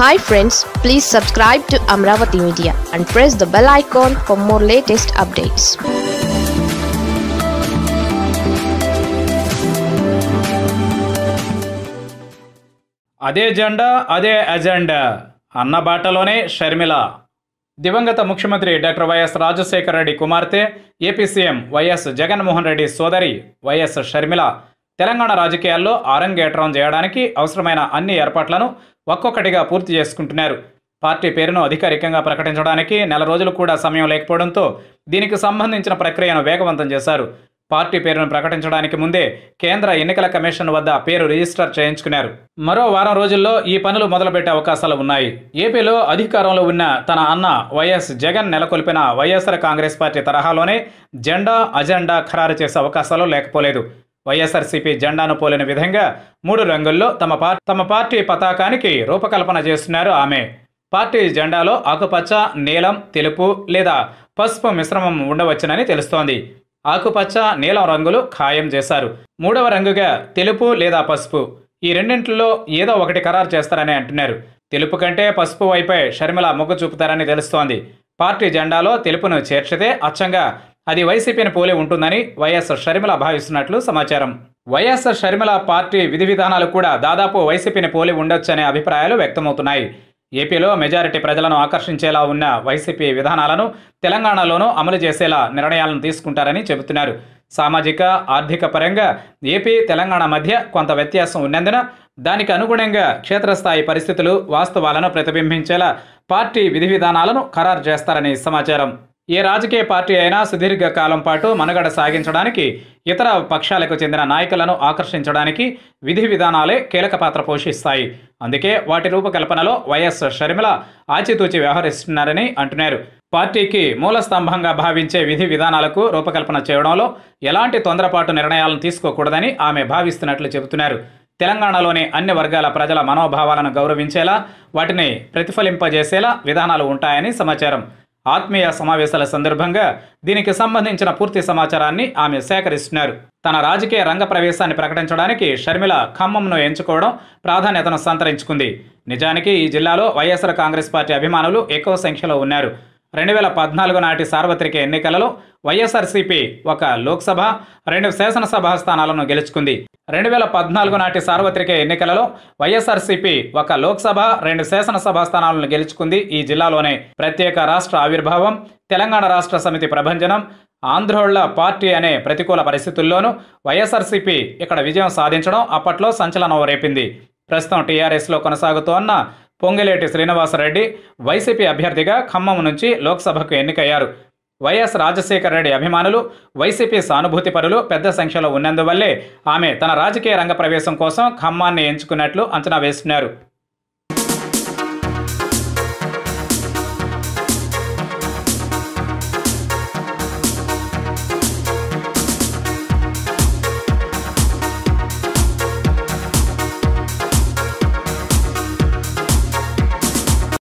hi friends please subscribe to Amaravati media and press the bell icon for more latest updates అదే జెండా అదే agenda అన్న బాటలోనే షర్మిల దివంగత ముఖ్యమంత్రి డాక్టర్ వైఎస్ రాజశేఖర రెడ్డి కుమార్తె AP CM YS Jaganmohan Reddy సోదరి వైఎస్ షర్మిల తెలంగాణ రాజకీయాల్లో ఆరంగేట్రం చేయడానికి అవసరమైన అన్ని ఏర్పాట్లను ఒక్కొక్కటిగా పూర్తి చేసుకుంటున్నారు పార్టీ పేరును అధికారికంగా ప్రకటించడానికి నెల రోజులు కూడా సమయం లేకపోవడంతో దీనికి సంబంధించిన ప్రక్రియను వేగవంతం చేశారు పార్టీ పేరును ప్రకటించడానికి ముందే కేంద్ర ఎన్నికల కమిషన్ వద్ద పేరు రిజిస్టర్ చేయించుకున్నారు మరో వారం రోజుల్లో ఈ పనులు మొదలుపెట్టే అవకాశాలు ఉన్నాయి ఏపీలో అధికారంలో ఉన్న తన అన్న వైఎస్ జగన్ నెలకొల్పిన వైఎస్ఆర్ కాంగ్రెస్ పార్టీ తరహాలోనే జెండా అజెండా ఖరారు చేసే అవకాశాలు లేకపోలేదు వైఎస్ఆర్సీపీ జెండాను పోలిన విధంగా మూడు రంగుల్లో తమ పార్ తమ పార్టీ పతాకానికి రూపకల్పన చేస్తున్నారు ఆమె పార్టీ జెండాలో ఆకుపచ్చ నీలం తెలుపు లేదా పసుపు మిశ్రమం ఉండవచ్చునని తెలుస్తోంది ఆకుపచ్చ నీలం రంగులు ఖాయం చేశారు మూడవ రంగుగా తెలుపు లేదా పసుపు ఈ రెండింటిలో ఏదో ఒకటి ఖరారు చేస్తారని అంటున్నారు తెలుపు కంటే పసుపు వైపే షర్మిల మొగ్గు చూపుతారని తెలుస్తోంది పార్టీ జెండాలో తెలుపును చేర్చితే అచ్చంగా అది వైసీపీని పోలే ఉంటుందని వైఎస్ షర్మిల భావిస్తున్నట్లు సమాచారం వైఎస్ఆర్ షర్మిల పార్టీ విధి విధానాలు కూడా దాదాపు వైసీపీని పోలి ఉండొచ్చనే అభిప్రాయాలు వ్యక్తమవుతున్నాయి ఏపీలో మెజారిటీ ప్రజలను ఆకర్షించేలా ఉన్న వైసీపీ విధానాలను తెలంగాణలోనూ అమలు చేసేలా నిర్ణయాలను తీసుకుంటారని చెబుతున్నారు సామాజిక ఆర్థిక పరంగా ఏపీ తెలంగాణ మధ్య కొంత వ్యత్యాసం ఉన్నందున దానికి అనుగుణంగా క్షేత్రస్థాయి పరిస్థితులు వాస్తవాలను ప్రతిబింబించేలా పార్టీ విధి విధానాలను ఖరారు చేస్తారని సమాచారం ఏ రాజకీయ పార్టీ అయినా సుదీర్ఘ కాలం పాటు మనుగడ సాగించడానికి ఇతర పక్షాలకు చెందిన నాయకులను ఆకర్షించడానికి విధి విధానాలే కీలక పాత్ర పోషిస్తాయి అందుకే వాటి రూపకల్పనలో వైఎస్ షర్మిల ఆచితూచి వ్యవహరిస్తున్నారని అంటున్నారు పార్టీకి స్తంభంగా భావించే విధి విధానాలకు రూపకల్పన చేయడంలో ఎలాంటి తొందరపాటు నిర్ణయాలను తీసుకోకూడదని ఆమె భావిస్తున్నట్లు చెబుతున్నారు తెలంగాణలోని అన్ని వర్గాల ప్రజల మనోభావాలను గౌరవించేలా వాటిని ప్రతిఫలింపజేసేలా విధానాలు ఉంటాయని సమాచారం ఆత్మీయ సమావేశాల సందర్భంగా దీనికి సంబంధించిన పూర్తి సమాచారాన్ని ఆమె సేకరిస్తున్నారు తన రాజకీయ రంగ ప్రవేశాన్ని ప్రకటించడానికి షర్మిల ఖమ్మంను ఎంచుకోవడం ప్రాధాన్యతను సంతరించుకుంది నిజానికి ఈ జిల్లాలో వైఎస్ఆర్ కాంగ్రెస్ పార్టీ అభిమానులు ఎక్కువ సంఖ్యలో ఉన్నారు రెండు వేల పద్నాలుగు నాటి సార్వత్రిక ఎన్నికలలో వైఎస్ఆర్సీపీ ఒక లోక్సభ రెండు శాసనసభ స్థానాలను గెలుచుకుంది రెండు వేల పద్నాలుగు నాటి సార్వత్రిక ఎన్నికలలో వైఎస్ఆర్సీపీ ఒక లోక్సభ రెండు శాసనసభ స్థానాలను గెలుచుకుంది ఈ జిల్లాలోనే ప్రత్యేక రాష్ట్ర ఆవిర్భావం తెలంగాణ రాష్ట్ర సమితి ప్రభంజనం ఆంధ్రోళ్ల పార్టీ అనే ప్రతికూల పరిస్థితుల్లోనూ వైఎస్ఆర్సీపీ ఇక్కడ విజయం సాధించడం అప్పట్లో సంచలనం రేపింది ప్రస్తుతం టీఆర్ఎస్లో కొనసాగుతోన్న పొంగిలేటి శ్రీనివాసరెడ్డి వైసీపీ అభ్యర్థిగా ఖమ్మం నుంచి లోక్సభకు ఎన్నికయ్యారు వైఎస్ రాజశేఖర రెడ్డి అభిమానులు వైసీపీ సానుభూతి పరులు పెద్ద సంఖ్యలో ఉన్నందువల్లే ఆమె తన రాజకీయ రంగ ప్రవేశం కోసం ఖమ్మాన్ని ఎంచుకున్నట్లు అంచనా వేస్తున్నారు